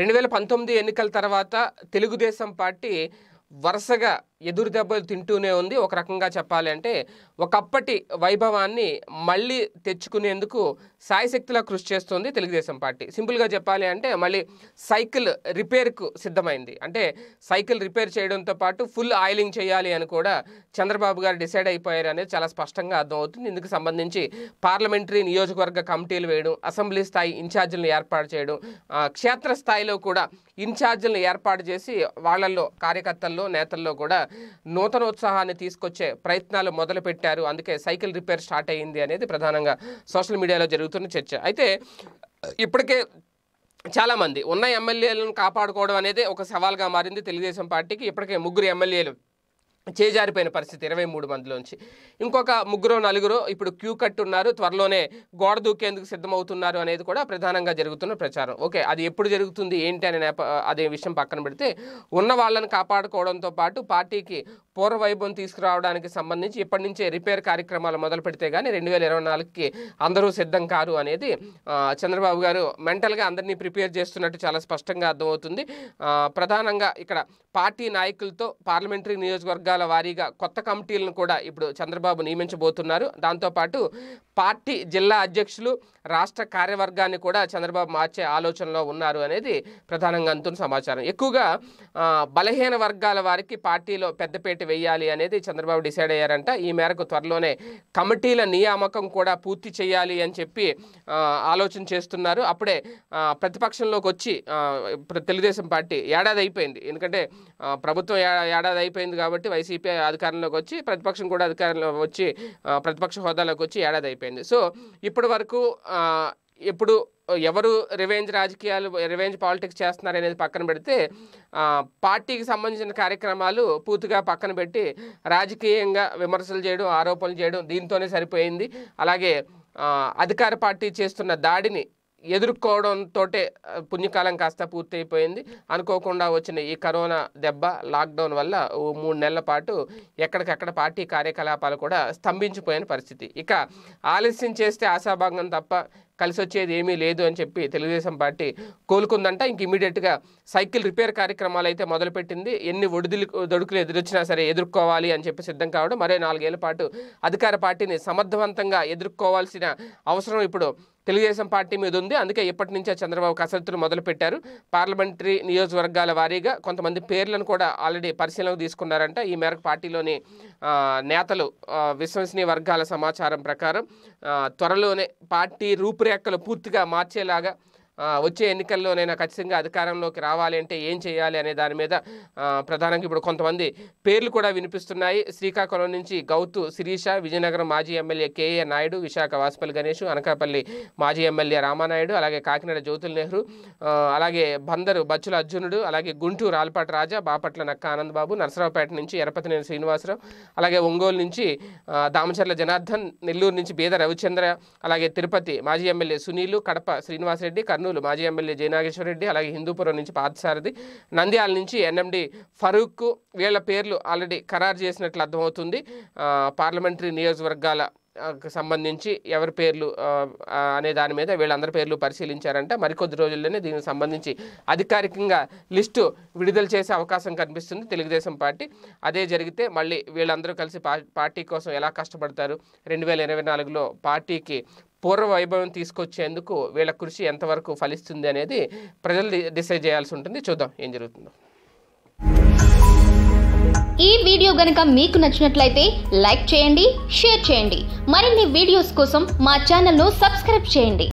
రెండు వేల పంతొమ్మిది ఎన్నికల తర్వాత తెలుగుదేశం పార్టీ వరుసగా ఎదురు దెబ్బలు తింటూనే ఉంది ఒక రకంగా చెప్పాలి అంటే ఒకప్పటి వైభవాన్ని మళ్ళీ తెచ్చుకునేందుకు సాయశక్తిలా కృషి చేస్తుంది తెలుగుదేశం పార్టీ సింపుల్గా చెప్పాలి అంటే మళ్ళీ సైకిల్ రిపేర్కు సిద్ధమైంది అంటే సైకిల్ రిపేర్ చేయడంతో పాటు ఫుల్ ఆయిలింగ్ చేయాలి అని కూడా చంద్రబాబు గారు డిసైడ్ అయిపోయారు అనేది చాలా స్పష్టంగా అర్థమవుతుంది ఇందుకు సంబంధించి పార్లమెంటరీ నియోజకవర్గ కమిటీలు వేయడం అసెంబ్లీ స్థాయి ఇన్ఛార్జీలను ఏర్పాటు చేయడం క్షేత్రస్థాయిలో కూడా ఇన్ఛార్జీలను ఏర్పాటు చేసి వాళ్ళల్లో కార్యకర్తల్లో నేతల్లో కూడా నూతనోత్సాహాన్ని తీసుకొచ్చే ప్రయత్నాలు మొదలుపెట్టారు అందుకే సైకిల్ రిపేర్ స్టార్ట్ అయ్యింది అనేది ప్రధానంగా సోషల్ మీడియాలో జరుగుతున్న చర్చ అయితే ఇప్పటికే చాలామంది ఉన్న ఎమ్మెల్యేలను కాపాడుకోవడం అనేది ఒక సవాల్గా మారింది తెలుగుదేశం పార్టీకి ఇప్పటికే ముగ్గురు ఎమ్మెల్యేలు చేజారిపోయిన పరిస్థితి ఇరవై మూడు మందిలోంచి ఇంకొక ముగ్గురు నలుగురు ఇప్పుడు క్యూ కట్ ఉన్నారు త్వరలోనే గోడ దూకేందుకు సిద్ధమవుతున్నారు అనేది కూడా ప్రధానంగా జరుగుతున్న ప్రచారం ఓకే అది ఎప్పుడు జరుగుతుంది ఏంటి అనే అదే విషయం పక్కన పెడితే ఉన్న వాళ్ళని కాపాడుకోవడంతో పాటు పార్టీకి పూర్వవైభవం తీసుకురావడానికి సంబంధించి ఇప్పటి నుంచే రిపేర్ కార్యక్రమాలు మొదలు పెడితే కానీ రెండు వేల ఇరవై నాలుగుకి అందరూ సిద్ధం కారు అనేది చంద్రబాబు గారు మెంటల్గా అందరినీ ప్రిపేర్ చేస్తున్నట్టు చాలా స్పష్టంగా అర్థమవుతుంది ప్రధానంగా ఇక్కడ పార్టీ నాయకులతో పార్లమెంటరీ నియోజకవర్గాల వారీగా కొత్త కమిటీలను కూడా ఇప్పుడు చంద్రబాబు నియమించబోతున్నారు దాంతోపాటు పార్టీ జిల్లా అధ్యక్షులు రాష్ట్ర కార్యవర్గాన్ని కూడా చంద్రబాబు మార్చే ఆలోచనలో ఉన్నారు అనేది ప్రధానంగా అంతున్న సమాచారం ఎక్కువగా బలహీన వర్గాల వారికి పార్టీలో పెద్దపేట వేయాలి అనేది చంద్రబాబు డిసైడ్ అయ్యారంట ఈ మేరకు త్వరలోనే కమిటీల నియామకం కూడా పూర్తి చేయాలి అని చెప్పి ఆలోచన చేస్తున్నారు అప్పుడే ప్రతిపక్షంలోకి వచ్చి తెలుగుదేశం పార్టీ ఏడాది అయిపోయింది ఎందుకంటే ప్రభుత్వం ఏడాది అయిపోయింది కాబట్టి వైసీపీ అధికారంలోకి వచ్చి ప్రతిపక్షం కూడా అధికారంలో వచ్చి ప్రతిపక్ష హోదాలోకి వచ్చి ఏడాది అయిపోయింది సో ఇప్పటి వరకు ఎప్పుడు ఎవరు రివెంజ్ రాజకీయాలు రివెంజ్ పాలిటిక్స్ చేస్తున్నారు అనేది పక్కన పెడితే పార్టీకి సంబంధించిన కార్యక్రమాలు పూర్తిగా పక్కన పెట్టి రాజకీయంగా విమర్శలు చేయడం ఆరోపణలు చేయడం దీంతోనే సరిపోయింది అలాగే అధికార పార్టీ చేస్తున్న దాడిని ఎదుర్కోవడంతో పుణ్యకాలం కాస్త పూర్తయిపోయింది అనుకోకుండా వచ్చిన ఈ కరోనా దెబ్బ లాక్డౌన్ వల్ల ఓ మూడు నెలల పాటు ఎక్కడికక్కడ పార్టీ కార్యకలాపాలు కూడా స్తంభించిపోయిన పరిస్థితి ఇక ఆలస్యం చేస్తే ఆశాభాగం తప్ప కలిసి వచ్చేది ఏమీ లేదు అని చెప్పి తెలుగుదేశం పార్టీ కోలుకుందంట ఇంక ఇమీడియట్గా సైకిల్ రిపేర్ కార్యక్రమాలు అయితే మొదలుపెట్టింది ఎన్ని ఒడిదులు దొడుకులు ఎదురొచ్చినా సరే ఎదుర్కోవాలి అని చెప్పి సిద్ధం కావడం మరే నాలుగేళ్ల పాటు అధికార పార్టీని సమర్థవంతంగా ఎదుర్కోవాల్సిన అవసరం ఇప్పుడు తెలుగుదేశం పార్టీ మీద ఉంది అందుకే ఇప్పటి నుంచే చంద్రబాబు కసరత్తులు మొదలుపెట్టారు పార్లమెంటరీ నియోజకవర్గాల వారీగా కొంతమంది పేర్లను కూడా ఆల్రెడీ పరిశీలనకు తీసుకున్నారంట ఈ మేరకు పార్టీలోని నేతలు విశ్వసనీయ వర్గాల సమాచారం ప్రకారం త్వరలోనే పార్టీ రూపు రూపురేఖలు పూర్తిగా మార్చేలాగా వచ్చే ఎన్నికల్లోనైనా ఖచ్చితంగా అధికారంలోకి రావాలి అంటే ఏం చేయాలి అనే దాని మీద ప్రధానంగా ఇప్పుడు కొంతమంది పేర్లు కూడా వినిపిస్తున్నాయి శ్రీకాకుళం నుంచి గౌతు శిరీష విజయనగరం మాజీ ఎమ్మెల్యే కేఏ నాయుడు విశాఖ వాసుపల్లి గణేష్ అనకాపల్లి మాజీ ఎమ్మెల్యే రామానాయుడు అలాగే కాకినాడ జ్యోతుల నెహ్రూ అలాగే బందరు బచ్చుల అర్జునుడు అలాగే గుంటూరు ఆల్పాటి రాజా బాపట్ల నక్క ఆనందబాబు నరసరావుపేట నుంచి ఎరపతినేని శ్రీనివాసరావు అలాగే ఒంగోలు నుంచి దామచర్ల జనార్దన్ నెల్లూరు నుంచి బీద రవిచంద్ర అలాగే తిరుపతి మాజీ ఎమ్మెల్యే సునీలు కడప శ్రీనివాసరెడ్డి కర్నూలు కర్నూలు మాజీ ఎమ్మెల్యే జయనాగేశ్వరరెడ్డి రెడ్డి అలాగే హిందూపురం నుంచి పార్థసారథి నంద్యాల నుంచి ఎన్ఎండి ఫరూక్ వీళ్ళ పేర్లు ఆల్రెడీ ఖరారు చేసినట్లు అర్థమవుతుంది పార్లమెంటరీ నియోజకవర్గాల సంబంధించి ఎవరి పేర్లు అనే దాని మీద వీళ్ళందరి పేర్లు పరిశీలించారంట మరికొద్ది రోజుల్లోనే దీనికి సంబంధించి అధికారికంగా లిస్టు విడుదల చేసే అవకాశం కనిపిస్తుంది తెలుగుదేశం పార్టీ అదే జరిగితే మళ్ళీ వీళ్ళందరూ కలిసి పార్టీ కోసం ఎలా కష్టపడతారు రెండు వేల ఇరవై నాలుగులో పార్టీకి పూర్వ వైభవం తీసుకొచ్చేందుకు వీళ్ళ కృషి ఎంతవరకు ఫలిస్తుంది అనేది ప్రజలు డిసైడ్ చేయాల్సి ఉంటుంది చూద్దాం ఏం జరుగుతుందో ఈ వీడియో గనక మీకు నచ్చినట్లయితే లైక్ చేయండి షేర్ చేయండి మరిన్ని వీడియోస్ కోసం మా ను సబ్స్క్రైబ్ చేయండి